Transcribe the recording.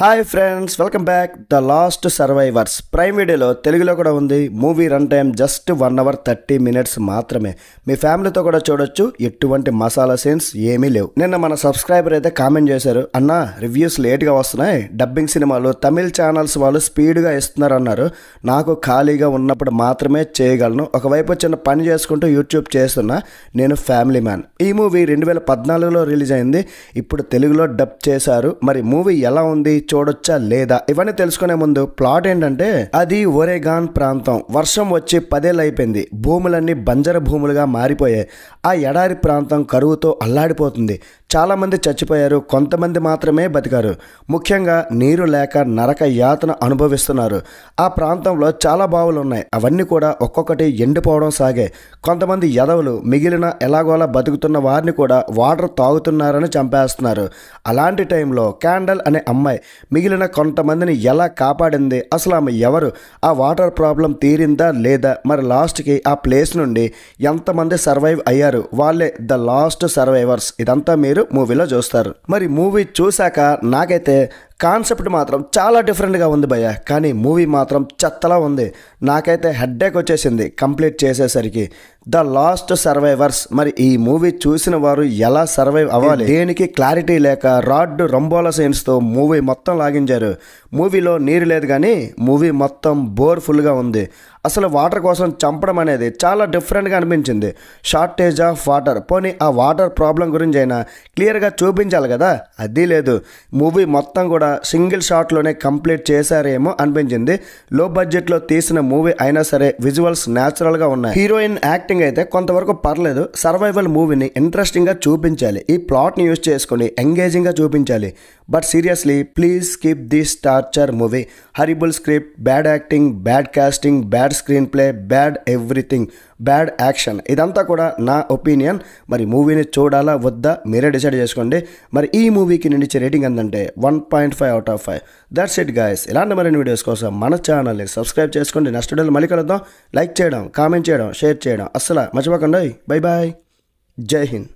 hi friends welcome back the last survivors prime వీడియోలో తెలుగులో కూడా ఉంది movie run time just one hour thirty minutes మాత్రమే మీ ఫ్యామిలీతో కూడా చూడొచ్చు ఎటువంటి మసాలా సీన్స్ ఏమీ లేవు నిన్న మన సబ్స్క్రైబర్ అయితే కామెంట్ చేశారు అన్న రివ్యూస్ లేట్గా వస్తున్నాయి డబ్బింగ్ సినిమాలు తమిళ్ ఛానల్స్ వాళ్ళు స్పీడ్గా ఇస్తున్నారు అన్నారు నాకు ఖాళీగా ఉన్నప్పుడు మాత్రమే చేయగలను ఒకవైపు చిన్న పని చేసుకుంటూ యూట్యూబ్ చేస్తున్నా నేను ఫ్యామిలీ మ్యాన్ ఈ మూవీ రెండు వేల పద్నాలుగులో రిలీజ్ అయింది ఇప్పుడు తెలుగులో డబ్ చేశారు మరి మూవీ ఎలా ఉంది చూడొచ్చా లేదా ఇవన్నీ తెలుసుకునే ముందు ప్లాట్ ఏంటంటే అది ఒరేగాన్ ప్రాంతం వర్షం వచ్చి పదేళ్ళు అయిపోయింది భూములన్నీ బంజర భూములుగా మారిపోయాయి ఆ ఎడారి ప్రాంతం కరువుతో అల్లాడిపోతుంది చాలామంది చచ్చిపోయారు కొంతమంది మాత్రమే బతికారు ముఖ్యంగా నీరు లేక నరక యాతన అనుభవిస్తున్నారు ఆ ప్రాంతంలో చాలా బావులు ఉన్నాయి అవన్నీ కూడా ఒక్కొక్కటి ఎండిపోవడం సాగే కొంతమంది ఎదవలు మిగిలిన ఎలాగోలా బతుకుతున్న వారిని కూడా వాటర్ తాగుతున్నారని చంపేస్తున్నారు అలాంటి టైంలో క్యాండల్ అనే అమ్మాయి మిగిలిన కొంతమందిని ఎలా కాపాడింది అసలు ఆమె ఎవరు ఆ వాటర్ ప్రాబ్లం తీరిందా లేదా మరి లాస్ట్కి ఆ ప్లేస్ నుండి ఎంతమంది సర్వైవ్ అయ్యారు వాళ్ళే ద లాస్ట్ సర్వైవర్స్ ఇదంతా మీరు మూవీలో చూస్తారు మరి మూవీ చూశాక నాకైతే కాన్సెప్ట్ మాత్రం చాలా డిఫరెంట్గా ఉంది భయ్య కానీ మూవీ మాత్రం చెత్తలా ఉంది నాకైతే హెడ్డేక్ వచ్చేసింది కంప్లీట్ చేసేసరికి ద లాస్ట్ సర్వైవర్స్ మరి ఈ మూవీ చూసిన వారు ఎలా సర్వైవ్ అవ్వాలి దేనికి క్లారిటీ లేక రాడ్ రంబోల సీన్స్తో మూవీ మొత్తం లాగించారు మూవీలో నీరు లేదు కానీ మూవీ మొత్తం బోర్ఫుల్గా ఉంది అసలు వాటర్ కోసం చంపడం అనేది చాలా డిఫరెంట్గా అనిపించింది షార్టేజ్ ఆఫ్ వాటర్ పోనీ ఆ వాటర్ ప్రాబ్లం గురించి అయినా క్లియర్గా చూపించాలి కదా అది లేదు మూవీ మొత్తం కూడా కూడా సింగిల్ షాట్లోనే కంప్లీట్ చేశారేమో అనిపించింది లో బడ్జెట్లో తీసిన మూవీ అయినా సరే విజువల్స్ న్యాచురల్గా ఉన్నాయి హీరోయిన్ యాక్టింగ్ అయితే కొంతవరకు పర్లేదు సర్వైవల్ మూవీని ఇంట్రెస్టింగ్గా చూపించాలి ఈ ప్లాట్ని యూజ్ చేసుకుని ఎంగేజింగ్గా చూపించాలి but seriously please skip this torture movie horrible script bad acting bad casting bad screenplay bad everything bad action ఇదంతా కూడా నా ఒపీనియన్ మరి మూవీని చూడాలా వద్దా మీరే డిసైడ్ చేసుకోండి మరి ఈ మూవీకి నేను ఇచ్చే రేటింగ్ ఎంతంటే one point five out of five that's it guys ఇలాంటి మరిన్ని వీడియోస్ కోసం మన ఛానల్ని సబ్స్క్రైబ్ చేసుకోండి నెక్స్ట్ వీడియోలో మళ్ళీ కలుద్దాం లైక్ చేయడం కామెంట్ చేయడం షేర్ చేయడం అస్సలు మర్చిపోకండి బై బాయ్ జై హింద్